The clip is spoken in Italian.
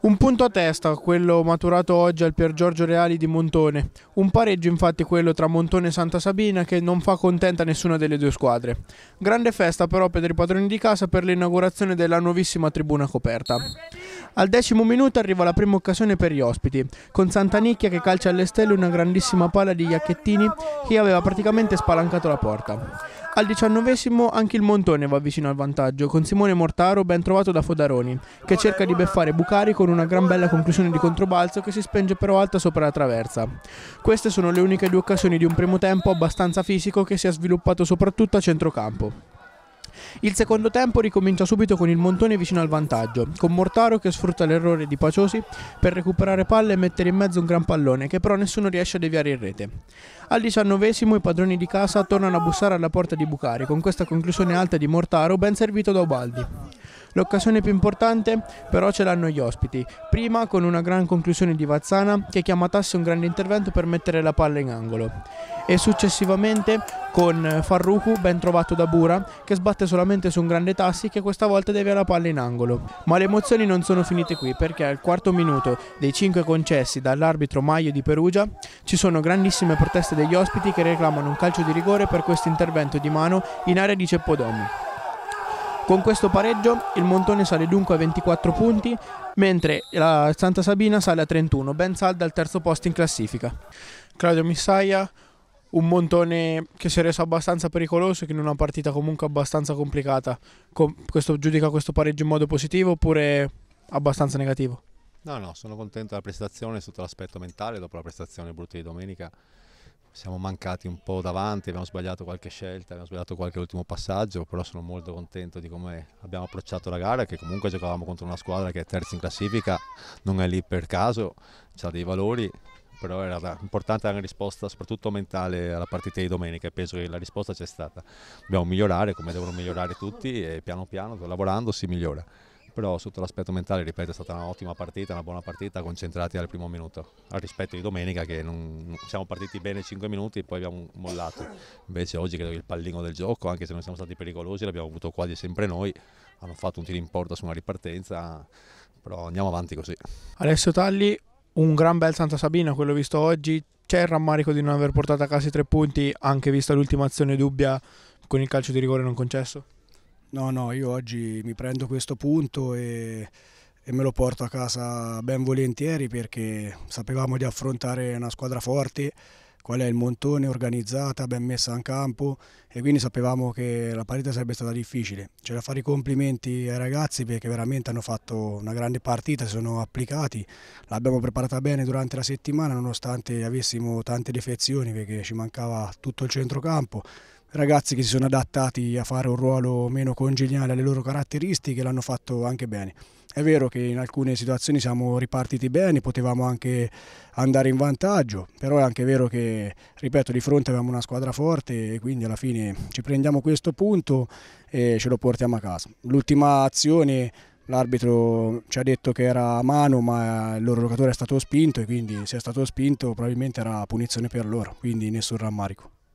Un punto a testa, quello maturato oggi al Pier Giorgio Reali di Montone. Un pareggio infatti quello tra Montone e Santa Sabina che non fa contenta nessuna delle due squadre. Grande festa però per i padroni di casa per l'inaugurazione della nuovissima tribuna coperta. Al decimo minuto arriva la prima occasione per gli ospiti, con Santanicchia che calcia alle stelle una grandissima palla di Iacchettini che aveva praticamente spalancato la porta. Al diciannovesimo anche il Montone va vicino al vantaggio, con Simone Mortaro ben trovato da Fodaroni, che cerca di beffare Bucari con una gran bella conclusione di controbalzo che si spenge però alta sopra la traversa. Queste sono le uniche due occasioni di un primo tempo abbastanza fisico che si è sviluppato soprattutto a centrocampo. Il secondo tempo ricomincia subito con il Montone vicino al vantaggio, con Mortaro che sfrutta l'errore di Paciosi per recuperare palle e mettere in mezzo un gran pallone che però nessuno riesce a deviare in rete. Al diciannovesimo i padroni di casa tornano a bussare alla porta di Bucari con questa conclusione alta di Mortaro ben servito da Ubaldi. L'occasione più importante però ce l'hanno gli ospiti, prima con una gran conclusione di Vazzana che chiama chiamatassi un grande intervento per mettere la palla in angolo e successivamente con Farruku ben trovato da Bura che sbatte solamente su un grande Tassi che questa volta deve la palla in angolo. Ma le emozioni non sono finite qui perché al quarto minuto dei 5 concessi dall'arbitro Maio di Perugia ci sono grandissime proteste degli ospiti che reclamano un calcio di rigore per questo intervento di mano in area di Ceppodomo. Con questo pareggio il Montone sale dunque a 24 punti, mentre la Santa Sabina sale a 31, ben salda al terzo posto in classifica. Claudio Missaia, un Montone che si è reso abbastanza pericoloso, che in una partita comunque abbastanza complicata, questo, giudica questo pareggio in modo positivo oppure abbastanza negativo? No, no, sono contento della prestazione sotto l'aspetto mentale, dopo la prestazione brutta di domenica siamo mancati un po' davanti, abbiamo sbagliato qualche scelta, abbiamo sbagliato qualche ultimo passaggio, però sono molto contento di come abbiamo approcciato la gara, che comunque giocavamo contro una squadra che è terza in classifica, non è lì per caso, ha dei valori, però era importante una risposta soprattutto mentale alla partita di domenica e penso che la risposta c'è stata. Dobbiamo migliorare come devono migliorare tutti e piano piano lavorando si migliora però sotto l'aspetto mentale, ripeto, è stata un'ottima partita, una buona partita, concentrati al primo minuto, al rispetto di domenica che non, siamo partiti bene 5 minuti e poi abbiamo mollato, invece oggi credo che il pallino del gioco, anche se non siamo stati pericolosi, l'abbiamo avuto quasi sempre noi, hanno fatto un tiro in porta su una ripartenza, però andiamo avanti così. Alessio Talli, un gran bel Santa Sabina, quello visto oggi, c'è il rammarico di non aver portato a casa i tre punti, anche vista l'ultima azione dubbia con il calcio di rigore non concesso? No, no, io oggi mi prendo questo punto e, e, me lo porto a casa ben volentieri perché sapevamo di affrontare una squadra forte, qual è il montone, organizzata, ben messa in campo e quindi sapevamo che la partita sarebbe stata difficile. C'è da fare i complimenti ai ragazzi perché veramente hanno fatto una grande partita, si sono applicati, l'abbiamo preparata bene durante la settimana nonostante avessimo tante defezioni perché ci mancava tutto il centrocampo ragazzi che si sono adattati a fare un ruolo meno congeniale alle loro caratteristiche l'hanno fatto anche bene. È vero che in alcune situazioni siamo ripartiti bene, potevamo anche andare in vantaggio, però è anche vero che, ripeto, di fronte avevamo una squadra forte e quindi alla fine ci prendiamo questo punto e ce lo portiamo a casa. L'ultima azione l'arbitro ci ha detto che era a mano ma il loro giocatore è stato spinto e quindi se è stato spinto probabilmente era punizione per loro, quindi nessun rammarico.